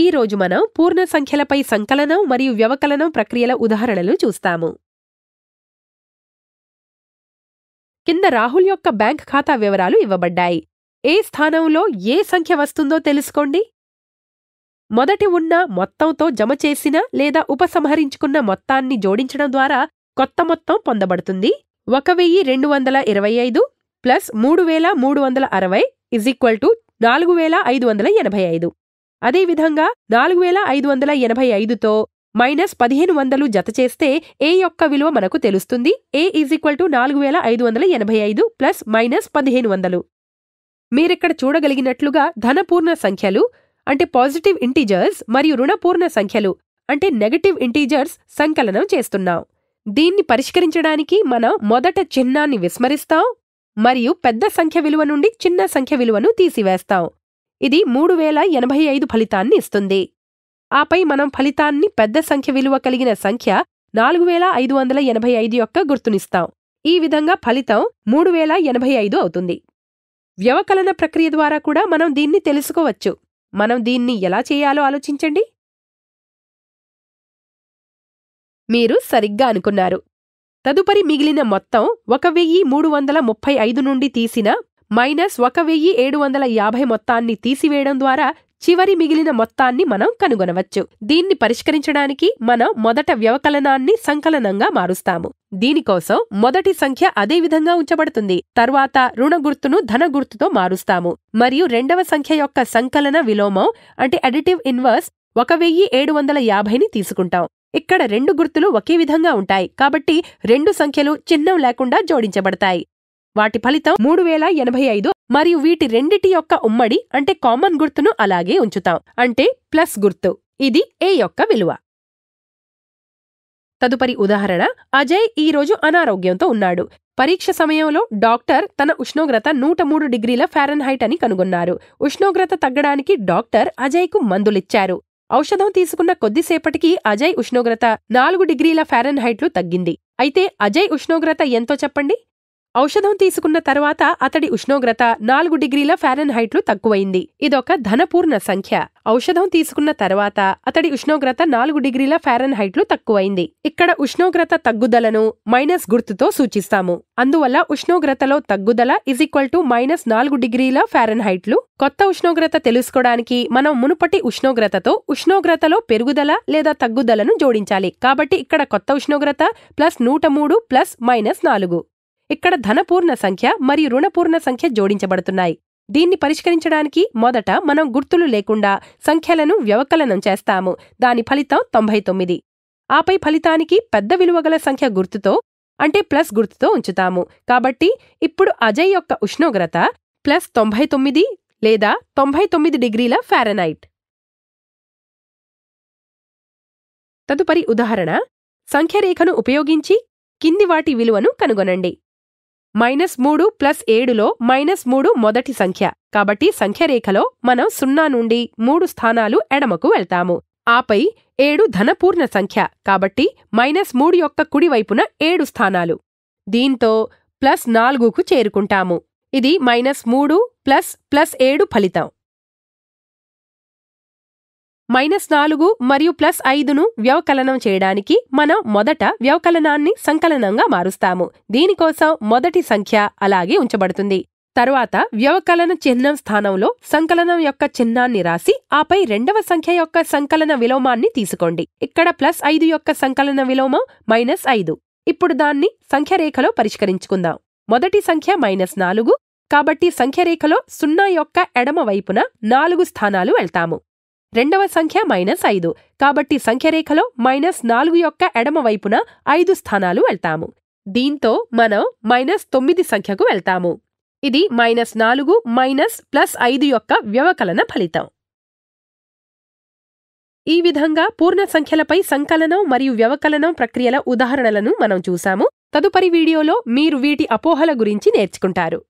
ఈ రోజు మనం పూర్ణ సంఖ్యలపై సంకలనం మరియు వ్యవకలనం ప్రక్రియల ఉదాహరణలు చూస్తాము కింద రాహుల్ యొక్క బ్యాంక్ ఖాతా వివరాలు ఇవ్వబడ్డాయి ఏ స్థానంలో ఏ సంఖ్య వస్తుందో తెలుసుకోండి మొదటి ఉన్న మొత్తంతో జమ చేసిన లేదా ఉపసంహరించుకున్న మొత్తాన్ని జోడించడం ద్వారా కొత్త మొత్తం పొందబడుతుంది ఒక వెయ్యి రెండు వందల ఇరవై ఐదు ప్లస్ మూడు వేల మూడు వందల అరవై ఈక్వల్ టు నాలుగు వేల ఐదు వందల ఎనభై ఐదు అదేవిధంగా నాలుగు వేల ఐదు వందల ఎనభై ఐదుతో మైనస్ పదిహేను వందలు జత చేస్తే ఏ యొక్క విలువ మనకు తెలుస్తుంది ఏ ఈజ్ ఈక్వల్ టు నాలుగు వేల ఐదు వందల ఎనభై ఐదు ప్లస్ మైనస్ పదిహేను వందలు మీరిక్కడ చూడగలిగినట్లుగా ధనపూర్ణ సంఖ్యలు అంటే పాజిటివ్ ఇంటీజర్స్ మరియు రుణపూర్ణ సంఖ్యలు అంటే నెగటివ్ ఇంటీజర్స్ సంకలనం చేస్తున్నాం దీన్ని పరిష్కరించడానికి మనం మొదట చిహ్నాన్ని విస్మరిస్తాం మరియు పెద్ద సంఖ్య విలువ నుండి చిన్న సంఖ్య విలువను తీసివేస్తాం ఇది మూడు వేల ఎనభై ఐదు ఫలితాన్ని ఇస్తుంది ఆపై మనం ఫలితాన్ని పెద్ద సంఖ్య విలువ కలిగిన సంఖ్య నాలుగు వేల ఐదు వందల ఎనభై ఐదు యొక్క గుర్తునిస్తాం ఈ విధంగా ఫలితం మూడు వేల ఎనభై ఐదు అవుతుంది వ్యవకలన ప్రక్రియ ద్వారా కూడా మనం దీన్ని తెలుసుకోవచ్చు మనం దీన్ని ఎలా చేయాలో ఆలోచించండి మీరు సరిగ్గా అనుకున్నారు తదుపరి మిగిలిన మొత్తం ఒక వెయ్యి మూడు వందల ముప్పై ఐదు నుండి తీసిన మైనస్ ఒక వెయ్యి ఏడు వందల యాభై మొత్తాన్ని తీసివేయడం ద్వారా చివరి మిగిలిన మొత్తాన్ని మనం కనుగొనవచ్చు దీన్ని పరిష్కరించడానికి మనం మొదట వ్యవకలనాన్ని సంకలనంగా మారుస్తాము దీనికోసం మొదటి సంఖ్య అదే విధంగా ఉంచబడుతుంది తర్వాత రుణ గుర్తును ధన గుర్తుతో మారుస్తాము మరియు రెండవ సంఖ్య యొక్క సంకలన విలోమం అంటే అడిటివ్ ఇన్వర్స్ ఒక వెయ్యి ఏడు వందల యాభైని తీసుకుంటాం ఇక్కడ రెండు గుర్తులు ఒకే విధంగా ఉంటాయి కాబట్టి రెండు సంఖ్యలు చిహ్నం లేకుండా జోడించబడతాయి వాటి ఫలితం మూడు వేల ఎనభై ఐదు మరియు వీటి రెండిటి యొక్క ఉమ్మడి అంటే కామన్ గుర్తును అలాగే ఉంచుతాం అంటే ప్లస్ గుర్తు ఇది ఏ యొక్క విలువ తదుపరి ఉదాహరణ అజయ్ ఈ రోజు అనారోగ్యంతో ఉన్నాడు పరీక్ష సమయంలో డాక్టర్ తన ఉష్ణోగ్రత నూట మూడు డిగ్రీల ఫారెన్హైట్ అని కనుగొన్నారు ఉష్ణోగ్రత తగ్గడానికి డాక్టర్ అజయ్కు మందులిచ్చారు ఔషధం తీసుకున్న కొద్దిసేపటికి అజయ్ ఉష్ణోగ్రత నాలుగు డిగ్రీల ఫారెన్హైట్లు తగ్గింది అయితే అజయ్ ఉష్ణోగ్రత ఎంతో చెప్పండి ఔషధం తీసుకున్న తర్వాత అతడి ఉష్ణోగ్రత నాలుగు డిగ్రీల ఫారెన్ హైట్లు తక్కువైంది ఇదొక ధనపూర్ణ సంఖ్య ఔషధం తీసుకున్న తర్వాత అతడి ఉష్ణోగ్రత నాలుగు డిగ్రీల ఫారెన్ హైట్లు తక్కువైంది ఇక్కడ ఉష్ణోగ్రత తగ్గుదలను మైనస్ గుర్తుతో సూచిస్తాము అందువల్ల ఉష్ణోగ్రతలో తగ్గుదల ఇజ్ ఈక్వల్ టు మైనస్ నాలుగు డిగ్రీల ఫారెన్ హైట్లు కొత్త ఉష్ణోగ్రత తెలుసుకోవడానికి మనం మునుపటి ఉష్ణోగ్రతతో ఉష్ణోగ్రతలో పెరుగుదల లేదా తగ్గుదలను జోడించాలి కాబట్టి ఇక్కడ కొత్త ఉష్ణోగ్రత ప్లస్ నూట మూడు ప్లస్ మైనస్ నాలుగు ఇక్కడ ధనపూర్ణ సంఖ్య మరియు రుణపూర్ణ సంఖ్య జోడించబడుతున్నాయి దీన్ని పరిష్కరించడానికి మొదట మనం గుర్తులు లేకుండా సంఖ్యలను వ్యవకలనం చేస్తాము దాని ఫలితం తొంభై తొమ్మిది ఆపై ఫలితానికి పెద్ద విలువగల సంఖ్య గుర్తుతో అంటే ప్లస్ గుర్తుతో ఉంచుతాము కాబట్టి ఇప్పుడు అజయ్ యొక్క ఉష్ణోగ్రత ప్లస్ తొంభై తొమ్మిది లేదా తొంభై తొమ్మిది డిగ్రీల ఫారెనైట్ తదుపరి ఉదాహరణ సంఖ్యరేఖను ఉపయోగించి కింది వాటి విలువను కనుగొనండి మైనస్ మూడు ప్లస్ ఏడులో మైనస్ మూడు మొదటి సంఖ్య కాబట్టి సంఖ్యరేఖలో మనం సున్నా నుండి మూడు స్థానాలు ఎడమకు వెళ్తాము ఆపై ఏడు ధనపూర్ణ సంఖ్య కాబట్టి మైనస్ మూడు యొక్క కుడివైపున ఏడు స్థానాలు దీంతో ప్లస్ నాలుగుకు చేరుకుంటాము ఇది మైనస్ మూడు ప్లస్ ప్లస్ ఏడు ఫలితం మైనస్ నాలుగు మరియు ప్లస్ ఐదును వ్యవకలనం చేయడానికి మనం మొదట వ్యవకలనాన్ని సంకలనంగా మారుస్తాము దీనికోసం మొదటి సంఖ్య అలాగే ఉంచబడుతుంది తరువాత వ్యవకలన చిహ్నం స్థానంలో సంకలనం యొక్క చిహ్నాన్ని రాసి ఆపై రెండవ సంఖ్య యొక్క సంకలన విలోమాన్ని తీసుకోండి ఇక్కడ ప్లస్ ఐదు యొక్క సంకలన విలోమం మైనస్ ఐదు ఇప్పుడు దాన్ని సంఖ్యరేఖలో పరిష్కరించుకుందాం మొదటి సంఖ్య మైనస్ నాలుగు కాబట్టి సంఖ్యరేఖలో సున్నా యొక్క ఎడమ వైపున నాలుగు స్థానాలు వెళ్తాము రెండవ సంఖ్య మైనస్ ఐదు కాబట్టి సంఖ్యరేఖలో మైనస్ నాలుగు యొక్క ఎడమ వైపున ఐదు స్థానాలు వెళ్తాము దీంతో మనం మైనస్ తొమ్మిది సంఖ్యకు వెళ్తాము ఇది మైనస్ నాలుగు మైనస్ ప్లస్ ఐదు యొక్క వ్యవకలన ఫలితం ఈ విధంగా పూర్ణ సంఖ్యలపై సంకలనం మరియు వ్యవకలనం ప్రక్రియల ఉదాహరణలను మనం చూశాము తదుపరి వీడియోలో మీరు వీటి అపోహల గురించి నేర్చుకుంటారు